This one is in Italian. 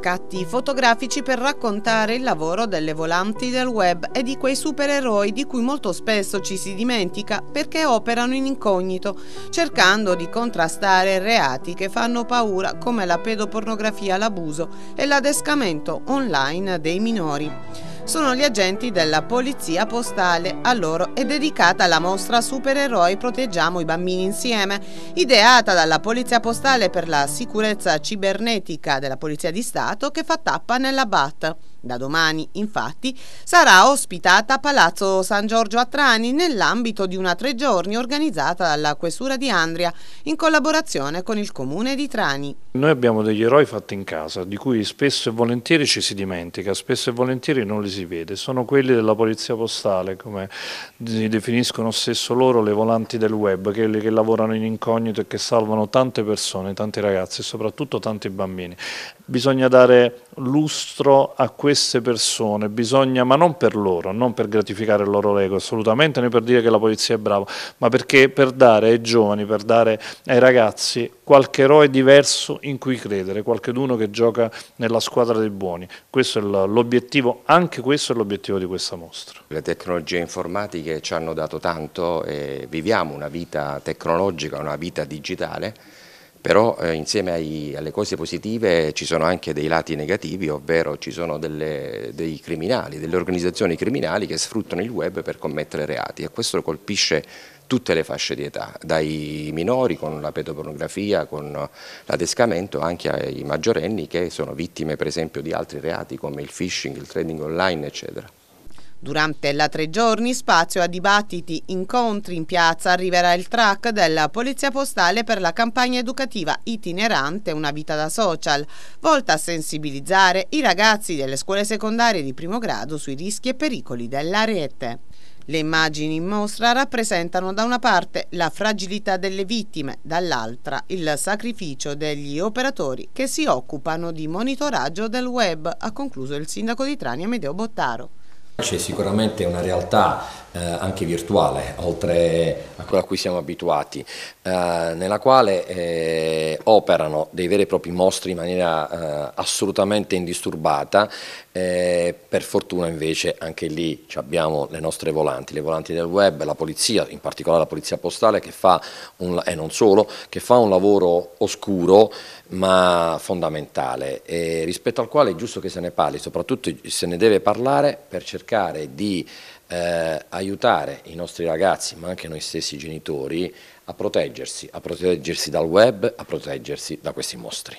scatti fotografici per raccontare il lavoro delle volanti del web e di quei supereroi di cui molto spesso ci si dimentica perché operano in incognito, cercando di contrastare reati che fanno paura come la pedopornografia, l'abuso e l'adescamento online dei minori sono gli agenti della Polizia Postale. A loro è dedicata la mostra Supereroi Proteggiamo i bambini insieme, ideata dalla Polizia Postale per la sicurezza cibernetica della Polizia di Stato che fa tappa nella BAT. Da domani, infatti, sarà ospitata a Palazzo San Giorgio a Trani nell'ambito di una tre giorni organizzata dalla Questura di Andria in collaborazione con il Comune di Trani. Noi abbiamo degli eroi fatti in casa, di cui spesso e volentieri ci si dimentica, spesso e volentieri non li si vede. Sono quelli della polizia postale, come definiscono stesso loro le volanti del web, quelli che lavorano in incognito e che salvano tante persone, tanti ragazzi e soprattutto tanti bambini. Bisogna dare lustro a questo queste persone bisogna, ma non per loro, non per gratificare il loro ego assolutamente, né per dire che la polizia è brava, ma perché per dare ai giovani, per dare ai ragazzi qualche eroe diverso in cui credere, qualcuno che gioca nella squadra dei buoni. Questo è l'obiettivo, anche questo è l'obiettivo di questa mostra. Le tecnologie informatiche ci hanno dato tanto, viviamo una vita tecnologica, una vita digitale, però eh, insieme ai, alle cose positive ci sono anche dei lati negativi, ovvero ci sono delle, dei criminali, delle organizzazioni criminali che sfruttano il web per commettere reati e questo colpisce tutte le fasce di età, dai minori con la pedopornografia, con l'adescamento, anche ai maggiorenni che sono vittime per esempio di altri reati come il phishing, il trading online eccetera. Durante la tre giorni spazio a dibattiti, incontri in piazza arriverà il track della Polizia Postale per la campagna educativa itinerante Una vita da social, volta a sensibilizzare i ragazzi delle scuole secondarie di primo grado sui rischi e pericoli della rete. Le immagini in mostra rappresentano da una parte la fragilità delle vittime, dall'altra il sacrificio degli operatori che si occupano di monitoraggio del web, ha concluso il sindaco di Trani Amedeo Bottaro. C'è sicuramente una realtà eh, anche virtuale, oltre a quella a cui siamo abituati, eh, nella quale eh, operano dei veri e propri mostri in maniera eh, assolutamente indisturbata, eh, per fortuna invece anche lì abbiamo le nostre volanti, le volanti del web, la polizia, in particolare la polizia postale che fa un, e non solo, che fa un lavoro oscuro ma fondamentale, rispetto al quale è giusto che se ne parli, soprattutto se ne deve parlare per cercare di eh, aiutare i nostri ragazzi, ma anche noi stessi genitori, a proteggersi, a proteggersi dal web, a proteggersi da questi mostri.